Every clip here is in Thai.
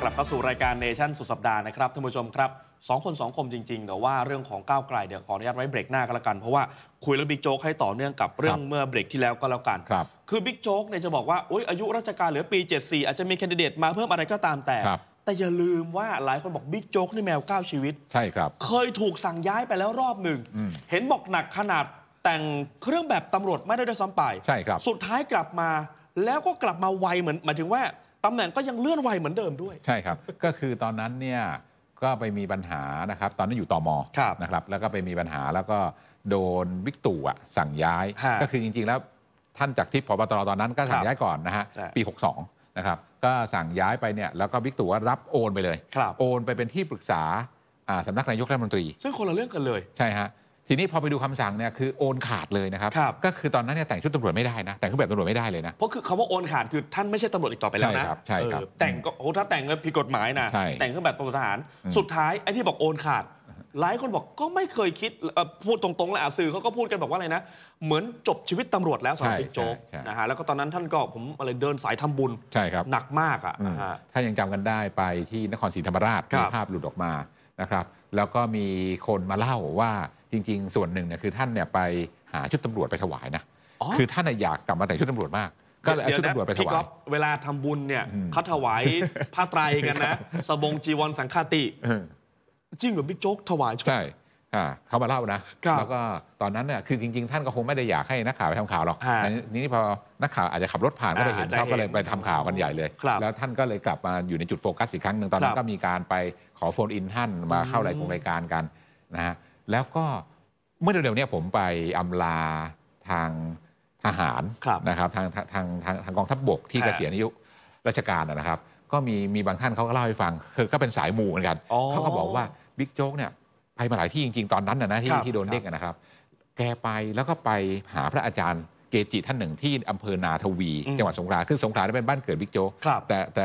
กลับเข้าสู่รายการเนชั่นสุดสัปดาห์นะครับท่านผู้ชมครับสองคนสองคมจริงๆ แต่ว่าเรื่องของก้าวไกล เดี๋ยวขออนุญาตไว้เบรกหน้าก็แล้วกันเพราะว่าคุยเรื่องบิ๊กโจ๊กให้ต่อเนื่องกับเรื่องเมื่อเบรกที่แล้วก็แล้วกันครับคือบิ๊กโจ๊กเนี่ยจะบอกว่าอยอายุราชการเหลือปี 74 อาจจะมีแคนดิเดตมาเพิ่มอะไรก็ตามแต่แต่อย่าลืมว่าหลายคนบอกบิ๊กโจ๊กนี่แมวก้าวชีวิตใช่ครับเคยถูกสั่งย้ายไปแล้วรอบหนึ่งเห็นบอกหนักขนาด แต่งเครื่องแบบตำรวจไม่ได้ด้วยซ้ำไปใช่ครับสุดท้ายกลับมาแล้วก็กลับมาไวเหมือนหมายถึงว่าตำแหน่งก็ยังเลื่อนวัยเหมือนเดิมด้วย ใช่ครับ ก็คือตอนนั้นเนี่ยก็ไปมีปัญหานะครับ ตอนนั้นอยู่ตอมอนะครับ แล้วก็ไปมีปัญหาแล้วก็โดนบิ๊กตู่สั่งย้าย ก็คือจริงๆแล้วท่านจากทิพย์พบตรตอนนั้นก็สั่งย้ายก่อนนะฮะปี62นะครับก็สั่งย้ายไปเนี่ยแล้วก็บิ๊กตู่รับโอนไปเลยโอนไปเป็นที่ปรึกษาสำนักนายกรัฐมนตรี ซึ่งคนละเรื่องกันเลย ใช่ฮะทีนี้พอไปดูคำสั่งเนี่ยคือโอนขาดเลยนะครับ ก็คือตอนนั้นเนี่ยแต่งชุดตำรวจไม่ได้นะแต่งเครื่องแบบตำรวจไม่ได้เลยนะเพราะคือคำว่าโอนขาดคือท่านไม่ใช่ตำรวจอีกต่อไปแล้วนะใช่ครับแต่งก็โอ้ถ้าแต่งผิดกฎหมายนะแต่งเครื่องแบบตำรวจทหารสุดท้ายไอ้ที่บอกโอนขาด หลายคนบอกก็ไม่เคยคิดพูดตรงๆแล้สื่อเขาก็พูดกันบอกว่าอะไรนะ เหมือนจบชีวิตตำรวจแล้วสำหรับิโจ๊กนะฮะแล้วก็ตอนนั้นท่านก็ผมอะไรเดินสายทำบุญใช่ครับหนักมากอ่ะถ้ายังจำกันได้ไปที่นครศรีธรรมราชมีภาพหลุดออกมานะครับแล้วก็มีคนมาเล่าว่าจริงๆส่วนหนึ่งเนี่ยคือท่านเนี่ยไปหาชุดตำรวจไปถวายนะ คือท่านอยากกลับมาแต่ชุดตำรวจมากก็เลยเอาชุดตำรวจไปถวายเวลาทำบุญเนี่ยเขาถวายผ้าไตรกันนะสบงจีวรสังฆาติจริงเหรอบิ๊กโจ๊กถวายใช่เขามาเล่านะแล้วก็ตอนนั้นเนี่ยคือจริงๆ ท่านก็คงไม่ได้อยากให้นักข่าวไปทำข่าวหรอกนี่พอนักข่าวอาจจะขับรถผ่านก็ไปเห็นเขาก็เลยไปทำข่าวกันใหญ่เลยแล้วท่านก็เลยกลับมาอยู่ในจุดโฟกัสอีกครั้งหนึ่งตอนนั้น ก็มีการไปขอโฟนอินท่านมาเข้ารายการกันนะฮะแล้วก็เมื่อเร็วๆเนี่ยผมไปอำลาทางทหารนะครับทางทางทางทางกองทัพบบกที่เกษียณอายุราชการนะครับ ก็มีมีบางท่านเขาก็เล่าให้ฟังคือก็เป็นสายมูเหมือนกันเขาก็บอกว่าบิ๊กโจ๊กเนี่ยไปมาหลายที่จริง ๆ ตอนนั้นนะนะที่ที่โดนเด็กนะครับ แกไปแล้วก็ไปหาพระอาจารย์เกจิท่านหนึ่งที่อำเภอนาทวีจังหวัดสงขลาคือสงขลาเป็นบ้านเกิดบิ๊กโจ๊กแต่แต่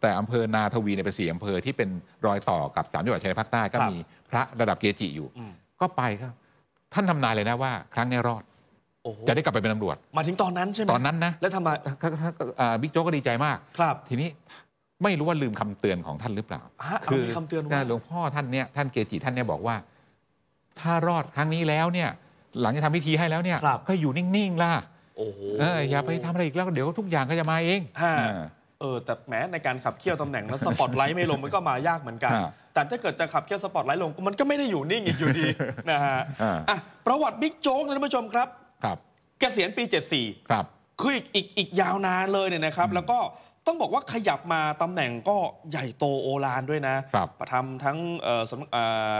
แต่อำเภอนาทวีในเป็นสี่อำเภอที่เป็นรอยต่อกับสามจังหวัดชายภาคใต้ก็มีพระระดับเกจิอยู่ก็ไปครับ ท่านทำนายเลยนะว่า ครั้งนี้รอดจะได้กลับไปเป็นตำรวจ มาถึงตอนนั้นใช่ไหมตอนนั้นนะ แล้วทำไมบิ๊กโจ๊กก็ดีใจมาก ครับ ทีนี้ไม่รู้ว่าลืมคำเตือนของท่านหรือเปล่าคือคาเตือนหลวงพ่อท่านเนี่ยท่านเกจิท่านเนี่ยบอกว่า ถ้ารอดครั้งนี้แล้วเนี่ย หลังจากทำพิธีให้แล้วเนี่ยก็อยู่นิ่งๆล่ะอย่าไปทำอะไรอีกแล้วเดี๋ยวทุกอย่างก็จะมาเองเออ แต่แม้ ในการขับเคี่ยวตำแหน่ง แล้วสปอตไลท์ไม่ลงมันก็มายากเหมือนกัน แต่ถ้าเกิดจะขับเคี่ยวสปอตไลท์ลงมันก็ไม่ได้อยู่นิ่งอีกอยู่ดีนะฮะ อ่ะประวัติบิ๊กโจ๊กนะท่านผู้ชมครับ ครับ เกษียณปี 74ครับคืออีกอีกยาวนานเลยเนี่ยนะครับ แล้วก็ต้องบอกว่าขยับมาตำแหน่งก็ใหญ่โตโอลานด้วยนะ ประทำทั้ง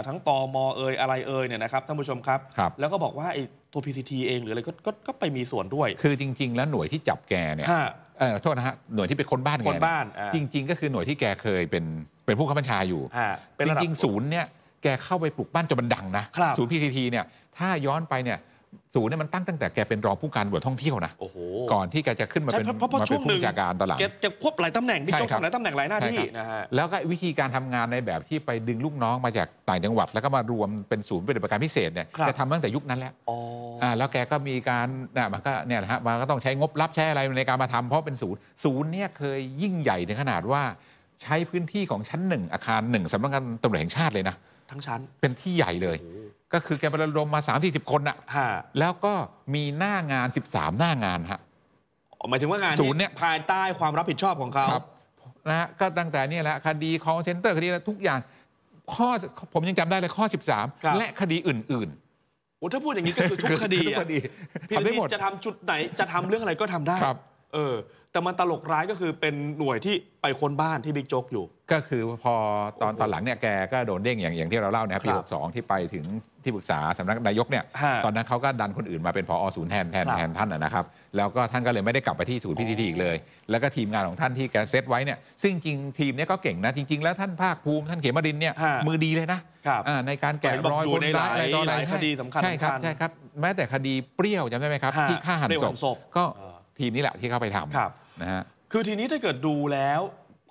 ทั้งตอมอเอยอะไรเอยเนี่ยนะครับท่านผู้ชมครับแล้วก็บอกว่าไอ้ตัว PCT เองหรืออะไรก็ก็ไปมีส่วนด้วยคือจริง ๆ แล้วหน่วยที่จับแกเนี่ยเออโทษนะฮะหน่วยที่เป็นคนบ้านคนบ้าน จริง ๆ ก็คือหน่วยที่แกเคยเป็นเป็นผู้ข้าบัญชาอยู่จริงๆศูนย์เนี่ยแกเข้าไปปลูกบ้านจนมันดังนะศูนย์พีซีทีเนี่ยถ้าย้อนไปเนี่ยตูเนี่ยมันตั้งตั้งแต่แกเป็นรองผู้การตรวจท่องเที่ยวนะโอ้โหก่อนที่แกจะขึ้นมาเป็นมาเป็นผู้จัดการตลาดแกจะควบหลายตำแหน่งที่จ้องทหลายตำแหน่งหลายหน้าที่นะฮะแล้วก็วิธีการทำงานในแบบที่ไปดึงลูกน้องมาจากต่างจังหวัดแล้วก็มารวมเป็นศูนย์ปฏิบัติการพิเศษเนี่ยจะทำตั้งแต่ยุคนั้นแล้วอ๋อแล้วแกก็มีการนะมันก็เนี่ยนะฮะมันก็ต้องใช้งบรับใช้อะไรในการมาทำเพราะเป็นศูนย์ศูนย์เนี่ยเคยยิ่งใหญ่ถึงขนาดว่า ใช้พื้นที่ของชั้นหนึ่งอาคารหนึ่งสำนักงานตำรวจแห่งชาติเลยนะ ทั้งชั้นเป็นที่ใหญ่เลยก็คือแกไประดมมา3 4 0 คนน่ะะแล้วก็มีหน้างาน 13 หน้างานฮะหมายถึงว่างานศูนย์เนี่ยภายใต้ความรับผิดชอบของเขานะฮะก็ตั้งแต่เนี่ยแหละคดี คองเซ็นเตอร์คดีทุกอย่าง ข้อผมยังจำได้เลยข้อ 13 และคดีอื่นโอ้ถ้าพูดอย่างนี้ก็คือทุกคดีทุะกคดีทำได้หมดจะทำจุดไหน จะทำเรื่องอะไรก็ทำได้ครับเออแต่มันตลกร้ายก็คือเป็นหน่วยที่ไปค้นบ้านที่บิ๊กโจ๊กอยู่ ก็คือพอตอนตอนหลังเนี่ยแกก็โดนเด้งอย่างอย่างที่เราเล่านะครับปสองที่ไปถึงที่ปรึกษาสำนักนายกเนี่ย ตอนนั้นเขาก็ดันคนอื่นมาเป็นผอศูนย์แทนแทนแทนท่านนะครับ แล้วก็ท่านก็เลยไม่ได้กลับไปที่ศูนย์พิธีีอีกเลย แล้วก็ทีมงานของท่านที่แกเซตไว้เนี่ยซึ่งจริงทีมเนี่ยก็เก่งนะ จริงๆแล้วท่านภาคภูมิท่านเขมรินเนี่ยมือดีเลยนะในการแกะรอยคนร้ายอะไรต่ออะไรหลายคดีสำคัญใช่ครับใช่ครับแม้แต่คดีเปรี้ยวจำได้ไหมครับ ที่ฆ่าหันศพก็ทีมนี้แหละที่เข้าไปทำนะฮะคือทีนี้ถ้าเกิดดูแล้ว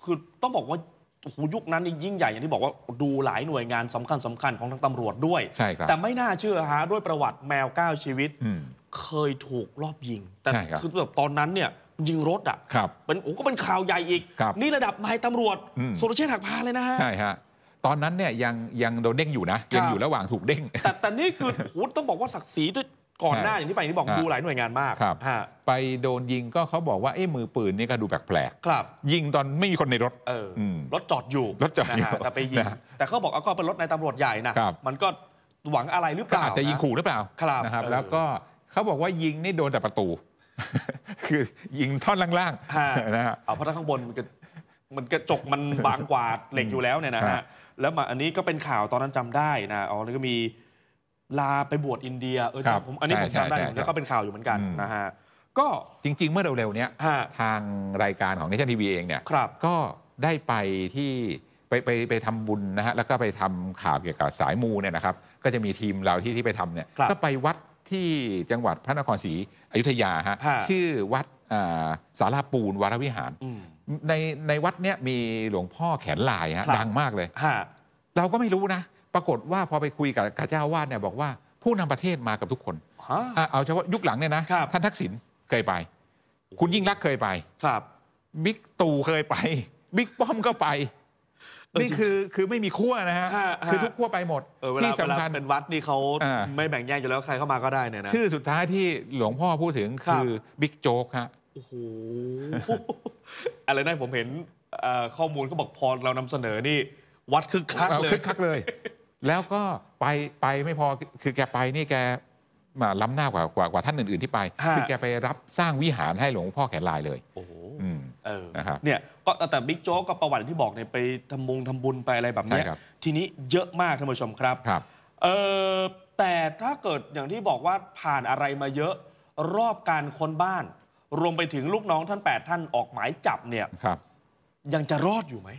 คือต้องบอกว่าโูหยุคนั้นนี่ยิ่งใหญ่อย่างที่บอกว่า ดูหลายหน่วยงานสำคัญสคัญๆของทางตำรวจด้วยใช่ครับแต่ไม่น่าเชื่อฮะด้วยประวัติแมว9ชีวิต เคยถูกรอบยิง แต่คือแบบตอนนั้นเนี่ยยิงรถอ่ะครับเป็นโอ้ก็เป็นข่าวใหญ่อีกครับนี่ระดับนายตำรวจสุรเชษฐ์หักพาเลยนะฮะใช่ฮะตอนนั้นเนี่ยยังยังโดนเด้งอยู่นะ ยังอยู่ระหว่างถูกเด้งแต่แต่นี่คือโหต้องบอกว่าศักดิ์ศรีด้วยก่อนหน้าอย่างที่ไปที่บอกดูหลายหน่วยงานมาก ไปโดนยิงก็เขาบอกว่าเอ้มือปืนนี่ก็ดูแปลกๆยิงตอนไม่มีคนในรถรถจอดอยู่รถจอดอยู่แต่ไปยิง แต่เขาบอกเอาก็เป็นรถในตำรวจใหญ่นะมันก็หวังอะไรหรือเปล่าอาจจะยิงขู่หรือเปล่านะครับ แล้วก็เขาบอกว่ายิงนี่โดนแต่ประตู คือยิงท่อนล่างๆนะฮะเอาพราะถ้าข้างบนมันมันกระจกมันบางกว่าเหล็กอยู่แล้วเนี่ยนะฮะ แล้วมาอันนี้ก็เป็นข่าวตอนนั้นจำได้นะอ๋อแล้วก็มีลาไปบวชอินเดียเออผมอันนี้ผมจำได้แล้วก็เป็นข่าวอยู่เหมือนกันนะฮะก็จริงๆ เมื่อเร็วๆนี้ทางรายการของเนชั่นทีวีเองเนี่ย ก็ได้ไปที่ไปไปไปทำบุญนะฮะ แล้วก็ไปทำข่าวเกี่ยวกับสายมูเนี่ยนะครับ ก็จะมีทีมเราที่ที่ไปทำเนี่ย ก็ไปวัดที่จังหวัดพระนครศรีอยุธยาฮะ ชื่อวัดสาราปูนวรวิหาร ในในวัดเนี้ยมีหลวงพ่อแขนลายฮะดังมากเลยเราก็ไม่รู้นะปรากฏว่าพอไปคุยกับกาเจ้าวาดเนี่ยบอกว่าผู้นำประเทศมากับทุกคน เอาเฉพาะ ยุคหลังเนี่ยนะ ท่านทักษิณเคยไป คุณยิ่งรักเคยไป ครับบิ๊กตู่เคยไป บิ๊กป้อมก็ไปนี่คือคือไม่มีขั้วนะฮะคือทุกขั้วไปหมดที่สำคัญเป็นวัดนี่เขาไม่แบ่งแยกอยู่แล้วใครเข้ามาก็ได้เนี่ยนะชื่อสุดท้ายที่หลวงพ่อพูดถึงคือบิ๊กโจ๊กฮะโอ้โหอะไรนะผมเห็นข้อมูลเขาบอกพอเรานำเสนอนี่ วัดคึกคักเลยคึกคักเลยแล้วก็ไปไปไม่พอ คือแกไปนี่แกมาล้ำหน้ากว่ากว่าวาท่านอื่น ๆ ที่ไป คือแกไปรับสร้างวิหารให้หลวงพ่อแขนลายเลยโอ้โหเออนะครับเนี่ยก็แต่บิ๊กโจ๊กก็ประวัติที่บอกเนี่ยไปทำมงทำบุญไปอะไรแบบเนี้ยทีนี้เยอะมากท่านผู้ชมครับครับเออแต่ถ้าเกิดอย่างที่บอกว่าผ่านอะไรมาเยอะรอบการค้นบ้าน รวมไปถึงลูกน้องท่าน 8 ท่านออกหมายจับเนี่ยครับยังจะรอดอยู่ไหม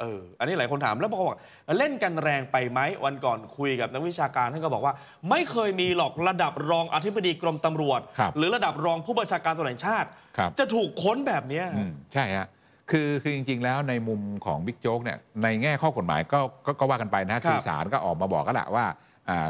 เออ อันนี้หลายคนถามแล้วบอกว่า เล่นกันแรงไปไหมวันก่อนคุยกับนักวิชาการท่านก็บอกว่าไม่เคยมีหรอกระดับรองอธิบดีกรมตำรวจรหรือระดับรองผู้บัญชาการตำรวจแห่งชาติ จะถูกค้นแบบนี้ใช่ฮะคือคือจริงๆแล้วในมุมของบิ๊กโจ๊กเนี่ยในแง่ข้อกฎหมายก็ก็ว่ากันไปนะคือศาลก็ออกมาบอกก็แหละว่า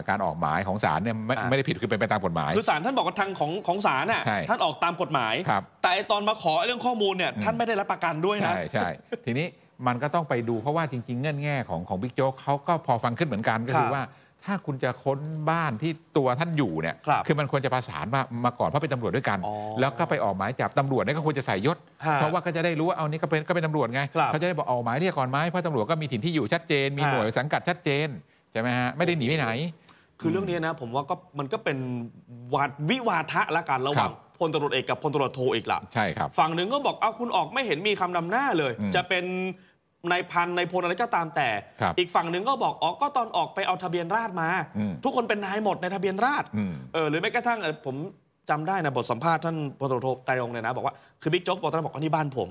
การออกหมายของศาลเนี่ยไม่ไม่ได้ผิดคือเป็นไปตามกฎหมายคือศาลท่านบอกว่าทางของของศาลน่ะท่านออกตามกฎหมายแต่ตอนมาขอเรื่องข้อมูลเนี่ยท่านไม่ได้รับประกันด้วยนะใช่ใช่ทีนี้มันก็ต้องไปดูเพราะว่าจริงๆเงื่อนแง่ของของบิ๊กโจ๊กเขาก็พอฟังขึ้นเหมือนกันก็คือว่า ถ้าคุณจะค้นบ้านที่ตัวท่านอยู่เนี่ยคือมันควรจะประสานมามาก่อนเพราะเป็นตำรวจด้วยกัน แล้วก็ไปออกหมายจับตำรวจเนี่ยก็ควรจะใส่ยศ เพราะว่าก็จะได้รู้ว่าเอานี่ก็เป็นก็เป็นตำรวจไงเขาจะได้บอกออกหมายเรียกก่อนไหมเพราะตำรวจก็มีถิ่นที่อยู่ชัดเจน มีหน่วยสังกัดชัดเจนช่ไหมฮะไม่ได้หนีไปไหน คือเรื่องนี้นะผมว่าก็ มันก็เป็นวาดวิวาทะละกันระหว่างพลตรวจเอกกับพลตรวจโทอีกละใช่ครับฝั่งหนึ่งก็บอกเอาคุณออกไม่เห็นมีคำนำหน้าเลย จะเป็นนายพันนายพลอะไรก็ตามแต่ อีกฝั่งหนึ่งก็บอกออกก็ตอนออกไปเอาทะเบียนราษมา ทุกคนเป็นนายหมดในทะเบียนราษเออหรือแม้กระทั่งผมจำได้นะบทสัมภาษณ์ท่านพลตรวจโทไตรรงเนี่ยนะ บอกว่าคือบิ๊กโจ๊กบอกตอนบอกว่านี่บ้านผม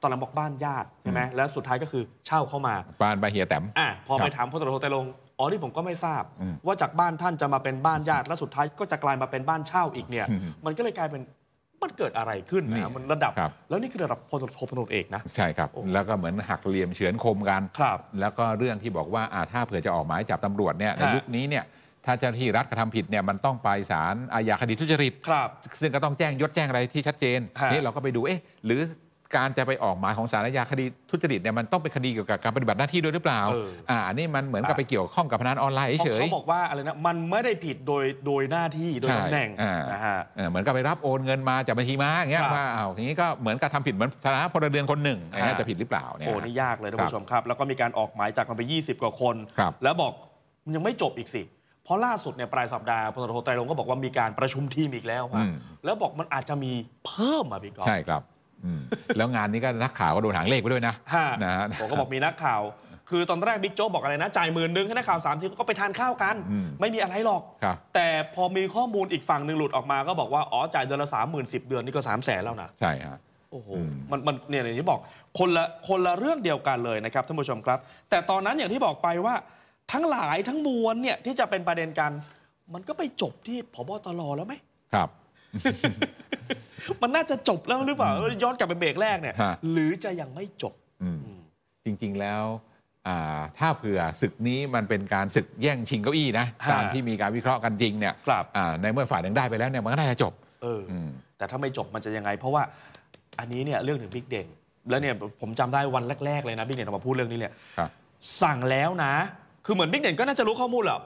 ตอนหลังบอกบ้านญาติใช่ไหมแล้วสุดท้ายก็คือเช่าเข้ามาบ้านบาเฮียแต้มอ่ะพอไปถามพลตรวจโทไตรรงอ๋อนี่ผมก็ไม่ทราบว่าจากบ้านท่านจะมาเป็นบ้านญาติและสุดท้ายก็จะกลายมาเป็นบ้านเช่าอีกเนี่ย มันก็เลยกลายเป็นมันเกิดอะไรขึ้นนะมันระดับบแล้วนี่คือระดับพลโทพลเอกนะใช่ครับแล้วก็เหมือนหักเหลี่ยมเฉือนคมกันครับแล้วก็เรื่องที่บอกว่าถ้าเผื่อจะออกหมายจับตำรวจเนี่ยในยุคนี้เนี่ยถ้าเจ้าหน้าที่รัฐกระทำผิดเนี่ยมันต้องไปศาลอาญาคดีทุจริตครับ ซึ่งก็ต้องแจ้งยศแจ้งอะไรที่ชัดเจนนี่เราก็ไปดูเอ๊ะหรือการจะไปออกหมายของสารยาคดีทุจริตเนี่ยมันต้องเป็นคดีเกี่ยวกับการปฏิบัติหน้าที่ด้วยหรือเปล่าอออ่า นี่มันเหมือนกับไปเกี่ยวข้องกับพนันออนไลน์เฉยเขาบอกว่าอะไรนะ มันไม่ได้ผิดโดยโดยหน้าที่โดยตำแหน่งอ่านะฮะเหมือนกับไปรับโอนเงินมาจากบัญชีม้าอย่างเงี้ยว่าอ้าวอย่างนี้ก็เหมือนกับทำผิดเหมือนฐานะพลเรือนคนหนึ่งอะไรจะผิดหรือเปล่าเนี่ย โอ้นี่ยากเลยท่านผู้ชมครับ แล้วก็มีการออกหมายจากมันไป 20 กว่าคน แล้วบอกมันยังไม่จบอีกสิ เพราะล่าสุดเนี่ยปลายสัปดาห์พลตรโทไตรรงก็บอกว่ามีการประชุมทีมอีกแล้วฮะอแล้วบอกมันอาจจะมีเพิ่มอ่ะพี่กอใช่ครับแล้วงานนี้ก็นักข่าวก็โดนหางเลขไปด้วยนะนะผมก็บอกมีนักข่าวคือตอนแรกบิ๊กโจ๊กบอกอะไรนะ จ่ายหมื่นนึงให้นักข่าวสามทีก็ไปทานข้าวกัน ไม่มีอะไรหรอกแต่พอมีข้อมูลอีกฝั่งหนึ่งหลุดออกมาก็บอกว่าอ๋อจ่ายเดือนละสามหมื่นสิบเดือนนี่ก็สามแสนแล้วนะใช่ฮะโอ้โหมันมันเนี่ยอย่างที่บอกคนละคนละเรื่องเดียวกันเลยนะครับท่านผู้ชมครับ แต่ตอนนั้นอย่างที่บอกไปว่า ทั้งหลายทั้งมวลเนี่ยที่จะเป็นประเด็นกัน มันก็ไปจบที่พบตรแล้วไหมครับมันน่าจะจบแล้วหรือเปล่าย้อนกลับไปเบรกแรกเนี่ยหรือจะยังไม่จบจริงๆแล้ว ถ้าเผื่อศึกนี้มันเป็นการศึกแย่งชิงเก้าอี้นะตามที่มีการวิเคราะห์กันจริงเนี่ยในเมื่อฝ่ายหนึ่งได้ไปแล้วเนี่ยมันก็น่าจะจบออแต่ถ้าไม่จบมันจะยังไง เพราะว่าอันนี้เนี่ยเรื่องถึงบิ๊กเด่นแล้วเนี่ยผมจำได้วันแรกๆ เลยนะบิ๊กเด่นออกมาพูดเรื่องนี้เนี่ยสั่งแล้วนะ คือเหมือนบิ๊กเด่นก็น่าจะรู้ข้อมูลแหละ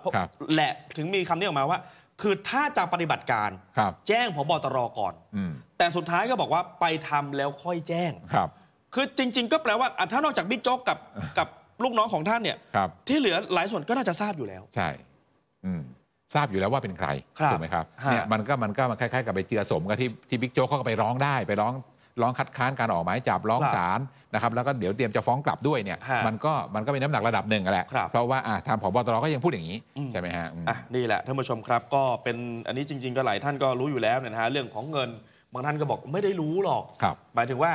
แหละถึงมีคำนี้ออกมาว่าคือถ้าจะปฏิบัติการรแจ้งผบตรก่อนอแต่สุดท้ายก็บอกว่าไปทำแล้วค่อยแจ้งครับ คือจริงๆก็แปลว่าถ้านอกจากบิ๊กโจ๊กกับกับลูกน้องของท่านเนี่ยที่เหลือหลายส่วนก็น่าจะทราบอยู่แล้ว ใช่ อืทราบอยู่แล้วว่าเป็นใครถูกไหมครับเนี่ยมันก็มันก็มันคล้ายๆกับไปเจือสมกับที่ที่บิ๊กโจ๊กเขาก็ไปร้องได้ไปร้องร้องคัดค้านการออกหมายจับร้องศาลนะครับ แล้วก็เดี๋ยวเตรียมจะฟ้องกลับด้วยเนี่ย มันก็มันก็มีน้ำหนักระดับหนึ่งแหละเพราะว่าทางผบตรก็ยังพูดอย่างนี้ ใช่ไหมฮะนี่แหละท่านผู้ชมครับก็เป็นอันนี้จริง ๆ ก็หลายท่านก็รู้อยู่แล้วเนี่ยนะฮะเรื่องของเงินบางท่านก็บอกไม่ได้รู้หรอกหมายถึงว่า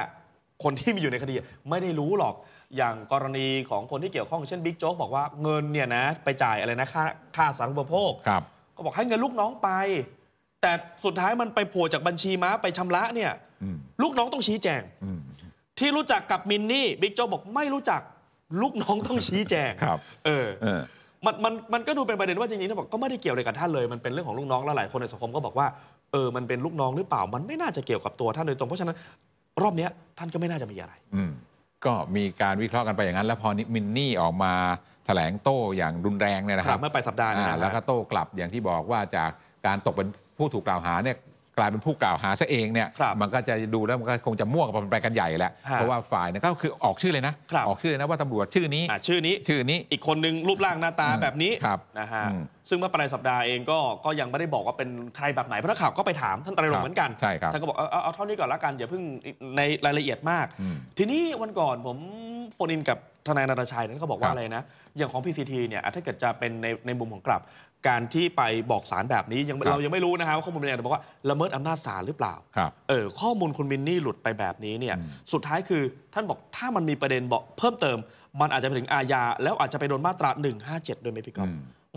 คนที่มีอยู่ในคดีไม่ได้รู้หรอก อย่างกรณีของคนที่เกี่ยวข้องเช่นบิ๊กโจ๊กบอกว่าเงินเนี่ยนะ ไปจ่ายอะไรนะค่าค่าสาธารณูปโภค ก็บอกให้เงินลูกน้องไปแต่สุดท้ายมันไปโผล่จากบัญชีม้าไปชำระเนี่ย ลูกน้องต้องชี้แจง ที่รู้จักกับมินนี่บิ๊กโจ้บอกไม่รู้จักลูกน้องต้องชี้แจงครับ เออมันมันมันก็ดูเป็นประเด็นว่าจริงๆทนบอกก็ไม่ได้เกี่ยวอะไรกับท่านเลยมันเป็นเรื่องของลูกน้องแล้วหลายคนในสังคมก็บอกว่าเออมันเป็นลูกน้องหรือเปล่า มันไม่น่าจะเกี่ยวกับตัวท่านโดยตรงเพราะฉะนั้นรอบนี้ท่านก็ไม่น่าจะมีอะไรก็มีการวิเคราะห์กันไปอย่างนั้น แล้วพอมินนี่ออกมาแถลงโต้อย่างรุนแรงเนี่ยนะครับ เมื่อไปสัปดาห์นะแล้วก็โต้กลับอย่างที่บอกว่าจากการตกเป็นผู้ถูกกล่าวหาเนี่ยกลายเป็นผู้กล่าวหาซะเองเนี่ยมันก็จะดูแล้วมันก็คงจะม่วงกับไปกันใหญ่แหละเพราะว่าฝ่ายนั้นก็คือออกชื่อเลยนะออกชื่อเลยนะว่าตำรวจชื่อนี้ชื่อนี้ชื่อนี้อีกคนนึงรูปร่างหน้าตาแบบนี้นะฮะซึ่งเมื่อปลายสัปดาห์เองก็ก็ยังไม่ได้บอกว่าเป็นใครแบบไหนเพราะข่าวก็ไปถามท่านตรรงเหมือนกันท่านก็บอกเอาเท่านี้ก่อนละกันอย่าเพิ่งในรายละเอียดมาก ทีนี้วันก่อนผมโฟนินกับทนายนาตาชัยนั้นเขาบอกว่าอะไรนะ อย่างของพีซีทีเนี่ยถ้าเกิดจะเป็นในในมุมของกลับการที่ไปบอกสารแบบนี้ยังเรายังไม่รู้นะฮะว่าข้อมูลเป็นยังไงแต่บอกว่าละเมิดอำนาจศาลหรือเปล่าเออข้อมูลคุณมินนี่หลุดไปแบบนี้เนี่ยสุดท้ายคือ ท่านบอกถ้ามันมีประเด็นบอกเพิ่มเติม มันอาจจะไปถึงอาญาแล้วอาจจะไปโดนมาตรา 157ด้วยไหมพี่ก๊อฟ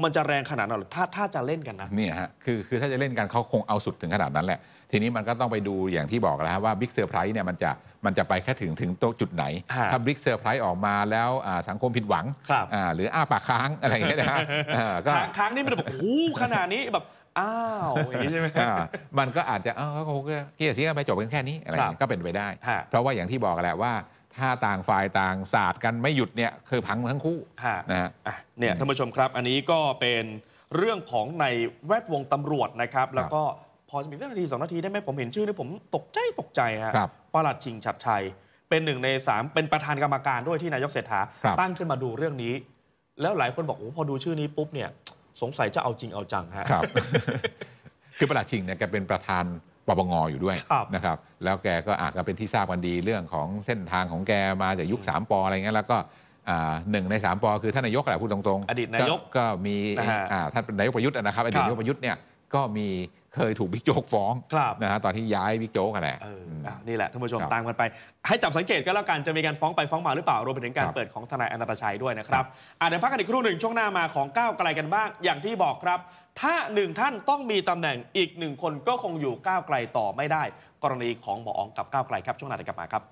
มันจะแรงขนาดนั้นหรือถ้าถ้าจะเล่นกันนะนี่ฮะคือคือถ้าจะเล่นกันเขาคงเอาสุดถึงขนาดนั้นแหละทีนี้มันก็ต้องไปดูอย่างที่บอกแล้วว่าบิ๊กเซอร์ไพรส์เนี่ยมันจะมันจะไปแค่ถึงถึงโตจุดไหนถ้าบิ๊กเซอร์ไพรส์ออกมาแล้วสังคมผิดหวังหรืออ้าปากค้างอะไรอย่างเงี้ยนะค้างนี่มันแบบโอ้ขนาดนี้แบบอ้าวอย่างนี้ใช่ไหมมันก็อาจจะาเขาคงเกียรเสียไปจบกันแค่นี้อะไรก็เป็นไปได้ เพราะว่าอย่างที่บอกแหละว่า ถ้าต่างฝ่ายต่างศาสตร์กันไม่หยุดเนี่ยคือพังทั้งคู่นะฮะเนี่ยท่านผู้ชมครับ อันนี้ก็เป็นเรื่องของในแวดวงตำรวจนะครับแล้วก็พอจะมีสักนาทีสองนาทีได้ไหมผมเห็นชื่อนี่ผมตกใจตกใจฮะประหลัดชิงฉัดชัย เป็นหนึ่งในสามเป็นประธานกรรมการด้วยที่นายกเศรษฐาตั้งขึ้นมาดูเรื่องนี้ แล้วหลายคนบอกโอ้พอดูชื่อนี้ปุ๊บเนี่ย สงสัยจะเอาจริงเอาจังฮะครับคือประหลัดชิงเนี่ยแกเป็นประธานปปงอยู่ด้วยนะครับแล้วแกก็อาจจะเป็นที่ทราบกันดีเรื่องของเส้นทางของแกมาจากยุคสามปออะไรเงี้ยแล้วก็หนึ่งในสามปอคือท่านนายกแหละพูดตรงๆอดีตนายกก็มีท่านนายกประยุทธ์นะครับอดีตนายกประยุทธ์เนี่ยก็มีเคยถูกบิ๊กโจ๊กฟ้องครับนะฮะตอนที่ย้ายบิ๊กโจ๊กกันแหละนี่แหละท่านผู้ชมตามกันไป ให้จับสังเกตก็แล้วกัน จะมีการฟ้องไป ฟ้องมาหรือเปล่า รวมไปถึงการเปิดของทนายอนันตชัยด้วยนะครับเดี๋ยวพักกันอีกครู่หนึ่งช่วงหน้ามาของก้าวไกลกันบ้าง อย่างที่บอกครับ ถ้าหนึ่งท่านต้องมีตำแหน่งอีกหนึ่งคนก็คงอยู่ก้าวไกลต่อไม่ได้กรณีของหมออ๋องกับก้าวไกลครับช่วงหน้าเดี๋ยวกลับมาครับ